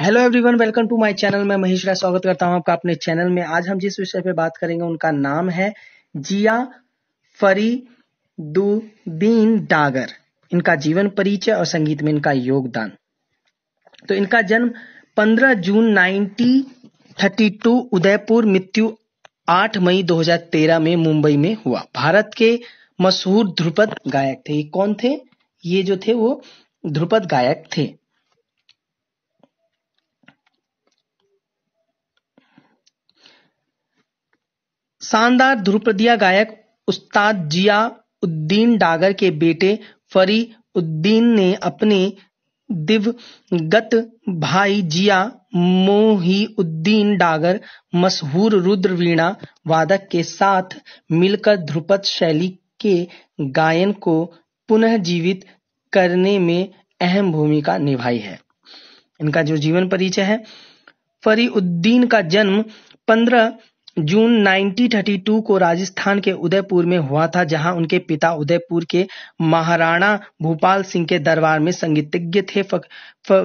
hello everyone welcome to my channel मैं महेश राय स्वागत करता हूं आपका अपने चैनल में आज हम जिस विषय पे बात करेंगे उनका नाम है जिया दुदीन डागर इनका जीवन परिचय और संगीत में इनका योगदान तो इनका जन्म 15 जून 1932 उदयपुर मृत्यु 8 मई 2013 में मुंबई में हुआ भारत के मशहूर ध्रुपद गायक थे ये कौन थे ये जो थे वो ध्रुपद गायक थे शानदार ध्रुपदिया गायक उस्ताद जिया उद्दीन डागर के बेटे फरी उद्दीन ने अपने दिवगत भाई जिया उद्दीन डागर मशहूर रुद्रवीणा वादक के साथ मिलकर ध्रुपद शैली के गायन को पुनः जीवित करने में अहम भूमिका निभाई है इनका जो जीवन परिचय है फरीउद्दीन का जन्म 15 जून 1932 को राजस्थान के उदयपुर में हुआ था जहां उनके पिता उदयपुर के महाराणा भूपाल सिंह के दरबार में संगीतज्ञ थे फ, फ,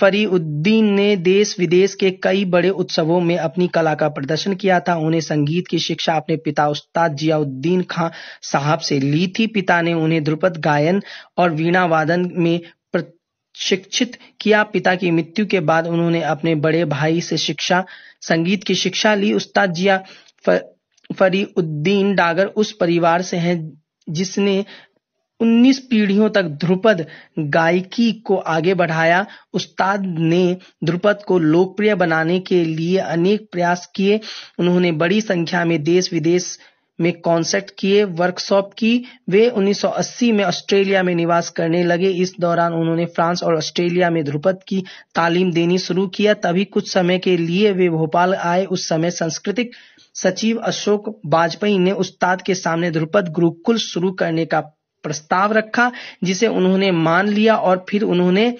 फरीउद्दीन ने देश विदेश के कई बड़े उत्सवों में अपनी कला का प्रदर्शन किया था उन्हें संगीत की शिक्षा अपने पिता उस्ताद जियाउद्दीन खां साहब से ली थी पिता ने उन्हें ध्रुपद गायन और वीणा वादन में शिक्षित किया पिता की मृत्यु के बाद उन्होंने अपने बड़े भाई से शिक्षा संगीत की शिक्षा ली उस्ताद जिया फरीउद्दीन डागर उस परिवार से हैं जिसने 19 पीढ़ियों तक ध्रुपद गायकी को आगे बढ़ाया उस्ताद ने ध्रुपद को लोकप्रिय बनाने के लिए अनेक प्रयास किए उन्होंने बड़ी संख्या में देश विदेश में कॉन्सेप्ट किए वर्कशॉप की वे 1980 में ऑस्ट्रेलिया में निवास करने लगे इस दौरान उन्होंने फ्रांस और ऑस्ट्रेलिया में ध्रुपद की तालीम देनी शुरू किया तभी कुछ समय के लिए वे भोपाल आए उस समय सांस्कृतिक सचिव अशोक वाजपेयी ने उस्ताद के सामने ध्रुपद गुरुकुल शुरू करने का प्रस्ताव रखा जिसे उन्होंने मान लिया और फिर उन्होंने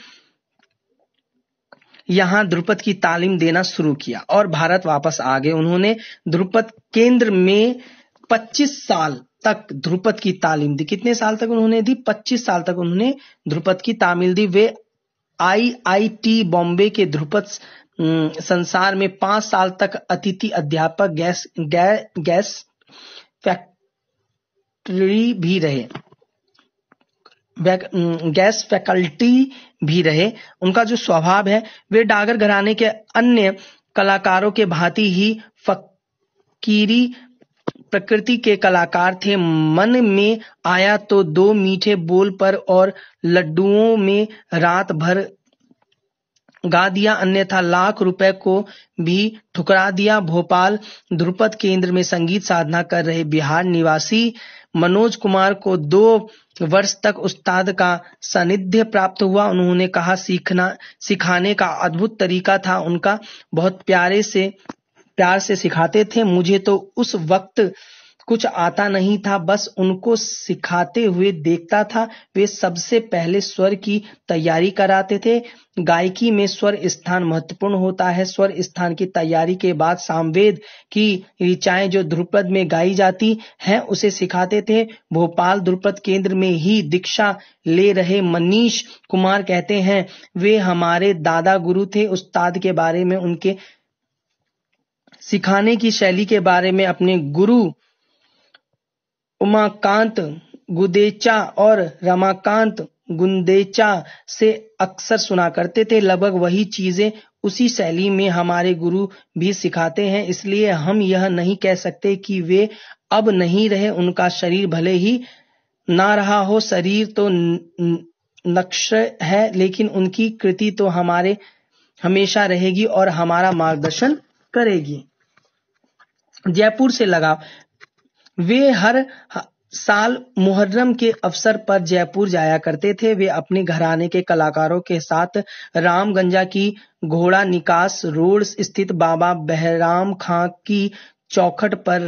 यहाँ ध्रुपद की तालीम देना शुरू किया और भारत वापस आ गए उन्होंने ध्रुपद केंद्र में 25 साल तक ध्रुपद की तालीम दी कितने साल तक उन्होंने दी 25 साल तक उन्होंने ध्रुपद की तामील दी वे आईआईटी बॉम्बे के ध्रुपद संसार में पांच साल तक अतिथि अध्यापक गैस गै, गैस फैक्ट्री भी रहे गैस फैकल्टी भी रहे उनका जो स्वभाव है वे डागर घराने के अन्य कलाकारों के भांति ही फकीरी प्रकृति के कलाकार थे मन में आया तो दो मीठे बोल पर और लड्डुओं में रात भर गा दिया अन्यथा लाख रुपए को भी ठुकरा दिया भोपाल ध्रुपद केंद्र में संगीत साधना कर रहे बिहार निवासी मनोज कुमार को दो वर्ष तक उस्ताद का सानिध्य प्राप्त हुआ उन्होंने कहा सीखना सिखाने का अद्भुत तरीका था उनका बहुत प्यारे से प्यार से सिखाते थे मुझे तो उस वक्त कुछ आता नहीं था बस उनको सिखाते हुए देखता था वे सबसे पहले स्वर की तैयारी कराते थे गायकी में स्वर स्थान महत्वपूर्ण होता है स्वर स्थान की तैयारी के बाद सामवेद की ऋचाएं जो ध्रुपद में गाई जाती हैं उसे सिखाते थे भोपाल ध्रुपद केंद्र में ही दीक्षा ले रहे मनीष कुमार कहते हैं वे हमारे दादा गुरु थे उस्ताद के बारे में उनके सिखाने की शैली के बारे में अपने गुरु उमाकांत गुदेचा और रमाकांत गुंदेचा से अक्सर सुना करते थे लगभग वही चीजें उसी शैली में हमारे गुरु भी सिखाते हैं इसलिए हम यह नहीं कह सकते कि वे अब नहीं रहे उनका शरीर भले ही ना रहा हो शरीर तो नक्श है लेकिन उनकी कृति तो हमारे हमेशा रहेगी और हमारा मार्गदर्शन करेगी जयपुर से लगाव वे हर साल मुहर्रम के अवसर पर जयपुर जाया करते थे वे अपने घराने के कलाकारों के साथ रामगंजा की घोड़ा निकास रोड स्थित बाबा बहराम खां की चौखट पर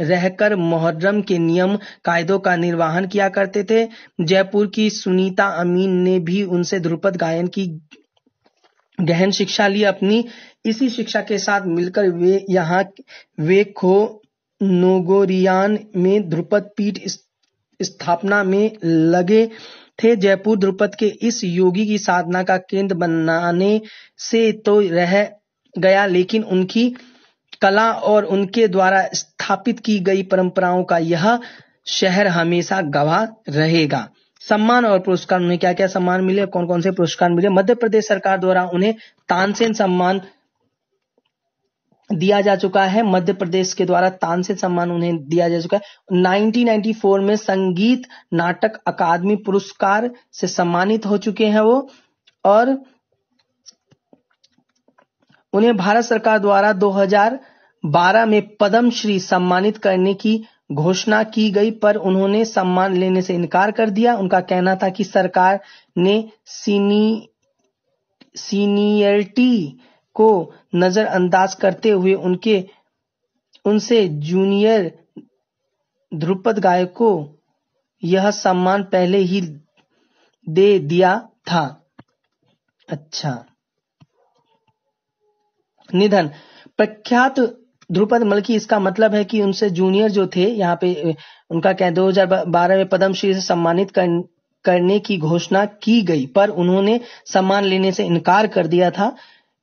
रहकर मुहर्रम के नियम कायदों का निर्वाहन किया करते थे जयपुर की सुनीता अमीन ने भी उनसे ध्रुपद गायन की गहन शिक्षा ली अपनी इसी शिक्षा के साथ मिलकर वे यहाँ वे खो नोगोरियान में ध्रुपद पीठ स्थापना में लगे थे जयपुर ध्रुपद के इस योगी की साधना का केंद्र बनाने से तो रह गया लेकिन उनकी कला और उनके द्वारा स्थापित की गई परंपराओं का यह शहर हमेशा गवाह रहेगा सम्मान और पुरस्कार उन्हें क्या क्या सम्मान मिले कौन कौन से पुरस्कार मिले मध्य प्रदेश सरकार द्वारा उन्हें तानसेन सम्मान दिया जा चुका है मध्य प्रदेश के द्वारा तानसेन सम्मान उन्हें दिया जा चुका है 1994 में संगीत नाटक अकादमी पुरस्कार से सम्मानित हो चुके हैं वो और उन्हें भारत सरकार द्वारा 2012 में पद्मश्री सम्मानित करने की घोषणा की गई पर उन्होंने सम्मान लेने से इनकार कर दिया उनका कहना था कि सरकार ने सीनी सीनियरिटी को नजरअंदाज करते हुए उनके उनसे जूनियर ध्रुपद गायक को यह सम्मान पहले ही दे दिया था अच्छा निधन प्रख्यात ध्रुपद मलकी इसका मतलब है कि उनसे जूनियर जो थे यहाँ पे उनका क्या दो हजार बारह में पद्मश्री से सम्मानित कर, करने की घोषणा की गई पर उन्होंने सम्मान लेने से इनकार कर दिया था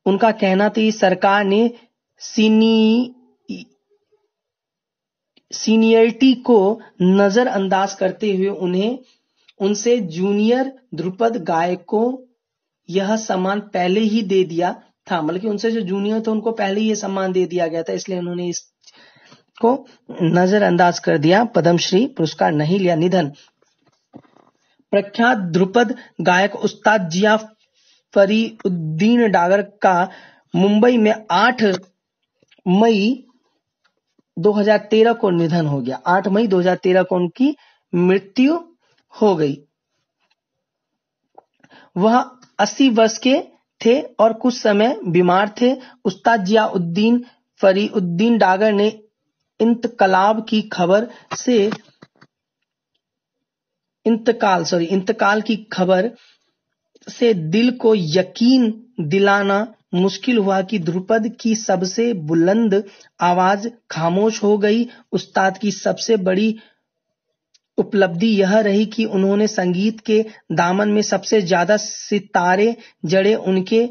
उनका कहना था सरकार ने सीनी सीनियरिटी को नजरअंदाज करते हुए उन्हें उनसे जूनियर ध्रुपद गायकों यह सम्मान पहले ही दे दिया था बल्कि उनसे जो जूनियर थे उनको पहले ही ये सम्मान दे दिया गया था इसलिए उन्होंने इस को नजरअंदाज कर दिया पद्मश्री पुरस्कार नहीं लिया निधन प्रख्यात ध्रुपद गायक उस्ताद जिया फरीउद्दीन डागर का मुंबई में 8 मई 2013 को निधन हो गया 8 मई 2013 को उनकी मृत्यु हो गई वह 80 वर्ष के थे और कुछ समय बीमार थे उस्ताद जियाउद्दीन फरीउद्दीन डागर ने इंतकलाब की खबर से इंतकाल सॉरी इंतकाल की खबर से दिल को यकीन दिलाना मुश्किल हुआ कि ध्रुपद की सबसे बुलंद आवाज खामोश हो गई उस्ताद की सबसे बड़ी उपलब्धि यह रही कि उन्होंने संगीत के दामन में सबसे ज्यादा सितारे जड़े उनके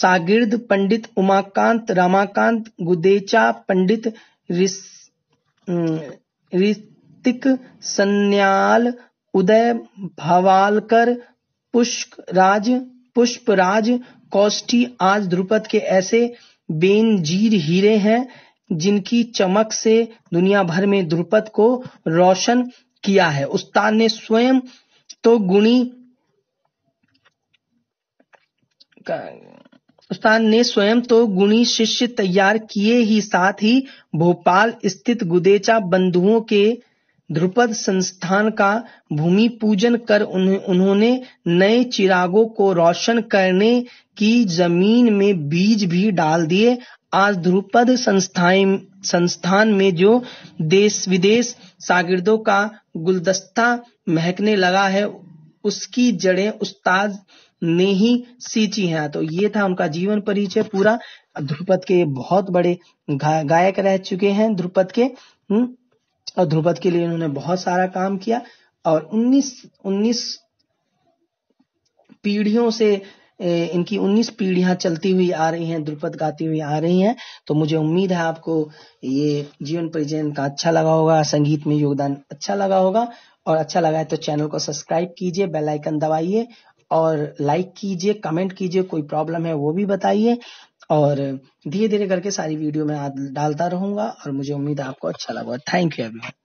सागिर्द पंडित उमाकांत रमाकांत गुदेचा पंडित ऋतिक सन्याल उदय भवालकर राज पुष्पराज कौष्टी आज ध्रुपद के ऐसे बेनजीर हीरे हैं जिनकी चमक से दुनिया भर में ध्रुपद को रोशन किया है उस्ताद ने स्वयं तो गुणी उस्ताद ने स्वयं तो गुणी शिष्य तैयार किए ही साथ ही भोपाल स्थित गुदेचा बंधुओं के ध्रुपद संस्थान का भूमि पूजन कर उन्होंने नए चिरागों को रोशन करने की जमीन में बीज भी डाल दिए आज ध्रुपद संस्थाएं संस्थान में जो देश विदेश शागिर्दों का गुलदस्ता महकने लगा है उसकी जड़ें उस्ताद ने ही सींची हैं तो ये था उनका जीवन परिचय पूरा ध्रुपद के बहुत बड़े गा, गायक रह चुके हैं ध्रुपद के हम्म और ध्रुपद के लिए उन्होंने बहुत सारा काम किया और 19 19 पीढ़ियों से इनकी 19 पीढ़ियां चलती हुई आ रही हैं द्रुपद गाती हुई आ रही हैं तो मुझे उम्मीद है आपको ये जीवन परिचयन का अच्छा लगा होगा संगीत में योगदान अच्छा लगा होगा और अच्छा लगा है तो चैनल को सब्सक्राइब कीजिए बेल आइकन दबाइए और लाइक कीजिए कमेंट कीजिए कोई प्रॉब्लम है वो भी बताइए और धीरे धीरे करके सारी वीडियो में डालता रहूंगा और मुझे उम्मीद है आपको अच्छा लगा थैंक यू एवरीवन